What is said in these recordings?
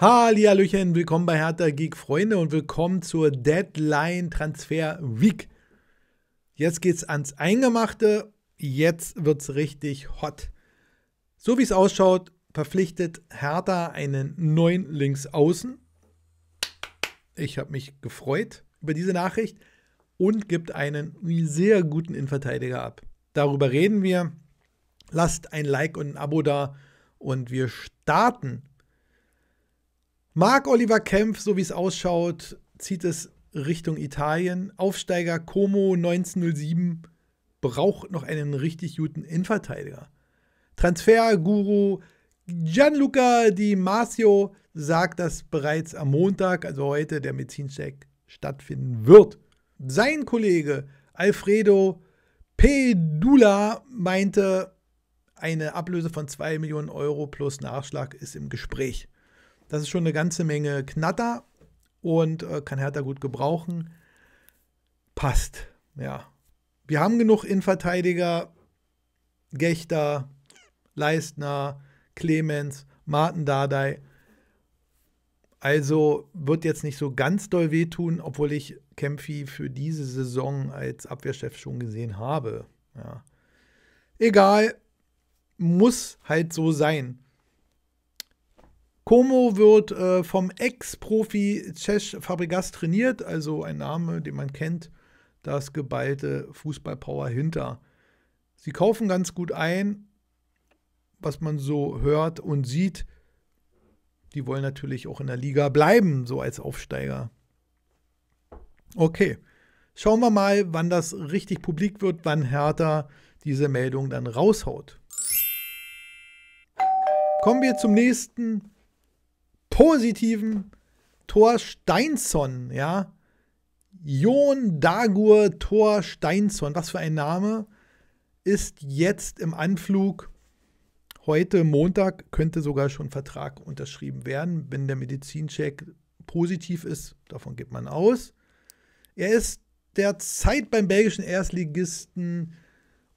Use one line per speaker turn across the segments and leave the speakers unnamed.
Hallihallöchen, willkommen bei Hertha Geek Freunde und willkommen zur Deadline Transfer Week. Jetzt geht's ans Eingemachte, jetzt wird's richtig hot. So wie es ausschaut, verpflichtet Hertha einen neuen Linksaußen. Ich habe mich gefreut über diese Nachricht und gibt einen sehr guten Innenverteidiger ab. Darüber reden wir. Lasst ein Like und ein Abo da und wir starten Mark Oliver Kempf, so wie es ausschaut, zieht es Richtung Italien. Aufsteiger Como 1907 braucht noch einen richtig guten Innenverteidiger. Transferguru Gianluca Di Marcio sagt, dass bereits am Montag, also heute, der Medizincheck stattfinden wird. Sein Kollege Alfredo Pedula meinte, eine Ablöse von 2 Millionen Euro plus Nachschlag ist im Gespräch. Das ist schon eine ganze Menge Knatter und äh, kann Hertha gut gebrauchen. Passt, ja. Wir haben genug Innenverteidiger, Gechter, Leistner, Clemens, Martin Dardai. Also wird jetzt nicht so ganz doll wehtun, obwohl ich Kempfi für diese Saison als Abwehrchef schon gesehen habe. Ja. Egal, muss halt so sein. Como wird äh, vom Ex-Profi Cesc Fabregas trainiert, also ein Name, den man kennt, das geballte Fußballpower hinter. Sie kaufen ganz gut ein, was man so hört und sieht. Die wollen natürlich auch in der Liga bleiben, so als Aufsteiger. Okay, schauen wir mal, wann das richtig publik wird, wann Hertha diese Meldung dann raushaut. Kommen wir zum nächsten positiven Thor Steinsson, ja. Jon Dagur Thor Steinsson, was für ein Name, ist jetzt im Anflug. Heute Montag könnte sogar schon Vertrag unterschrieben werden, wenn der Medizincheck positiv ist. Davon geht man aus. Er ist derzeit beim belgischen Erstligisten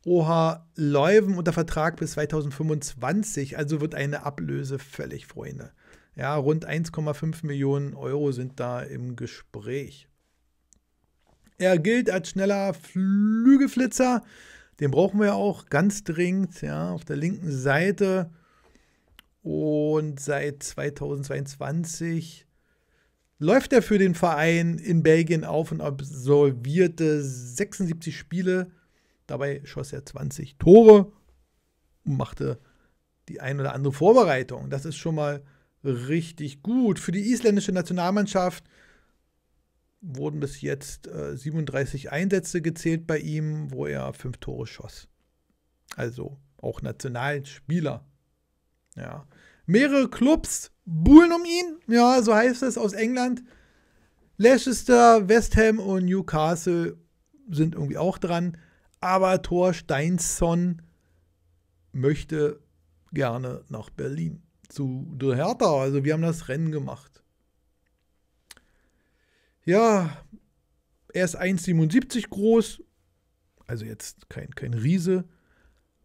OH Leuven unter Vertrag bis 2025. Also wird eine Ablöse völlig, Freunde. Ja, rund 1,5 Millionen Euro sind da im Gespräch. Er gilt als schneller Flügelflitzer. Den brauchen wir auch ganz dringend, ja, auf der linken Seite. Und seit 2022 läuft er für den Verein in Belgien auf und absolvierte 76 Spiele. Dabei schoss er 20 Tore und machte die ein oder andere Vorbereitung. Das ist schon mal richtig gut. Für die isländische Nationalmannschaft wurden bis jetzt äh, 37 Einsätze gezählt bei ihm, wo er fünf Tore schoss. Also auch Nationalspieler. Ja. Mehrere Clubs buhlen um ihn. Ja, so heißt es aus England. Leicester, West Ham und Newcastle sind irgendwie auch dran. Aber Thor Steinsson möchte gerne nach Berlin zu der Hertha. Also wir haben das Rennen gemacht. Ja, er ist 1,77 groß, also jetzt kein, kein Riese,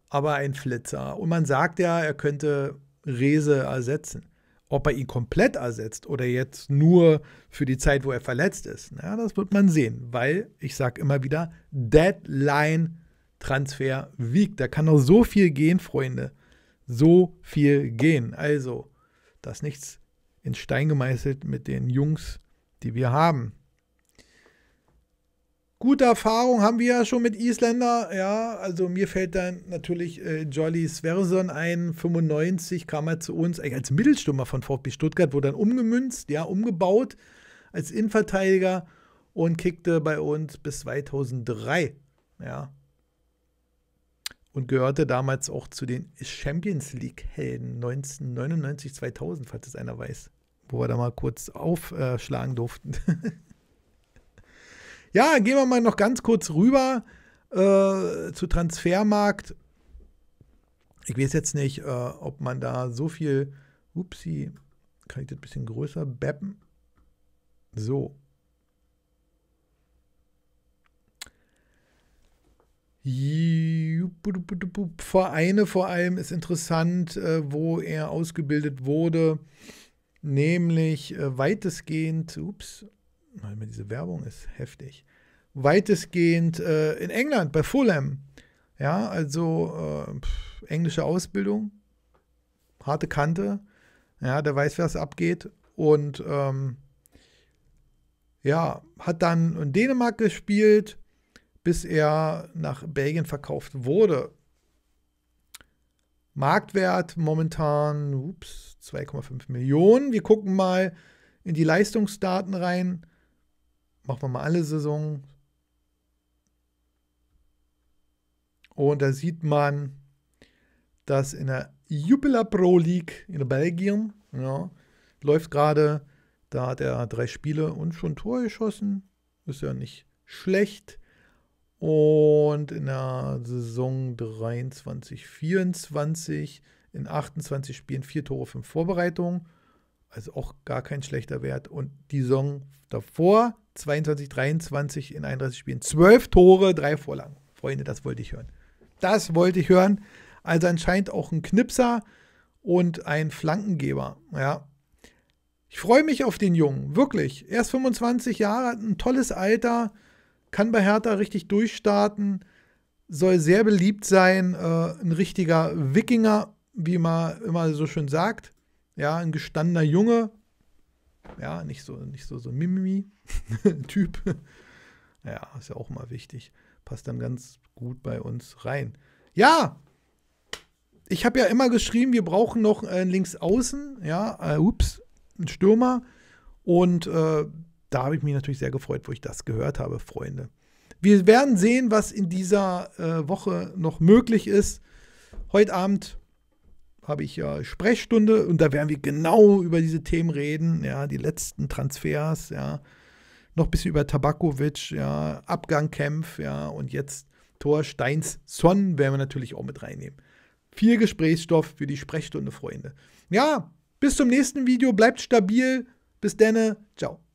aber ein Flitzer. Und man sagt ja, er könnte Rese ersetzen. Ob er ihn komplett ersetzt oder jetzt nur für die Zeit, wo er verletzt ist, na, das wird man sehen, weil ich sage immer wieder, Deadline-Transfer wiegt. Da kann noch so viel gehen, Freunde so viel gehen. Also, das ist nichts in Stein gemeißelt mit den Jungs, die wir haben. Gute Erfahrung haben wir ja schon mit Isländer, ja, also mir fällt dann natürlich äh, Jolly Sverson ein, 95 kam er zu uns äh, als Mittelstürmer von VfB Stuttgart, wurde dann umgemünzt, ja, umgebaut als Innenverteidiger und kickte bei uns bis 2003, ja, und gehörte damals auch zu den Champions League-Helden 1999, 2000, falls es einer weiß, wo wir da mal kurz aufschlagen durften. ja, gehen wir mal noch ganz kurz rüber äh, zu Transfermarkt. Ich weiß jetzt nicht, äh, ob man da so viel. Upsi, kann ich das ein bisschen größer beppen? So. Ja. Vereine vor allem ist interessant, äh, wo er ausgebildet wurde, nämlich äh, weitestgehend, ups, diese Werbung ist heftig, weitestgehend äh, in England bei Fulham. Ja, also äh, englische Ausbildung, harte Kante, ja, der weiß, was abgeht und ähm, ja, hat dann in Dänemark gespielt, bis er nach Belgien verkauft wurde. Marktwert momentan 2,5 Millionen. Wir gucken mal in die Leistungsdaten rein. Machen wir mal alle Saison. Und da sieht man, dass in der Jupiler Pro League in Belgien ja, läuft gerade. Da hat er drei Spiele und schon Tor geschossen. Ist ja nicht schlecht. Und in der Saison 23, 24 in 28 Spielen vier Tore, fünf Vorbereitungen. Also auch gar kein schlechter Wert. Und die Saison davor, 22, 23 in 31 Spielen, zwölf Tore, drei Vorlagen. Freunde, das wollte ich hören. Das wollte ich hören. Also anscheinend auch ein Knipser und ein Flankengeber. Ja. Ich freue mich auf den Jungen, wirklich. Erst 25 Jahre, ein tolles Alter kann bei Hertha richtig durchstarten, soll sehr beliebt sein, äh, ein richtiger Wikinger, wie man immer so schön sagt. Ja, ein gestandener Junge. Ja, nicht so, nicht so, so Mimimi-Typ. ja, ist ja auch mal wichtig. Passt dann ganz gut bei uns rein. Ja! Ich habe ja immer geschrieben, wir brauchen noch einen äh, Linksaußen, ja, äh, ups, einen Stürmer. Und äh, da habe ich mich natürlich sehr gefreut, wo ich das gehört habe, Freunde. Wir werden sehen, was in dieser äh, Woche noch möglich ist. Heute Abend habe ich ja Sprechstunde und da werden wir genau über diese Themen reden, ja, die letzten Transfers, ja, noch ein bisschen über Tabakovic, ja, Abgangkämpf, ja, und jetzt Thor Steins Son werden wir natürlich auch mit reinnehmen. Viel Gesprächsstoff für die Sprechstunde, Freunde. Ja, bis zum nächsten Video, bleibt stabil, bis denne, ciao.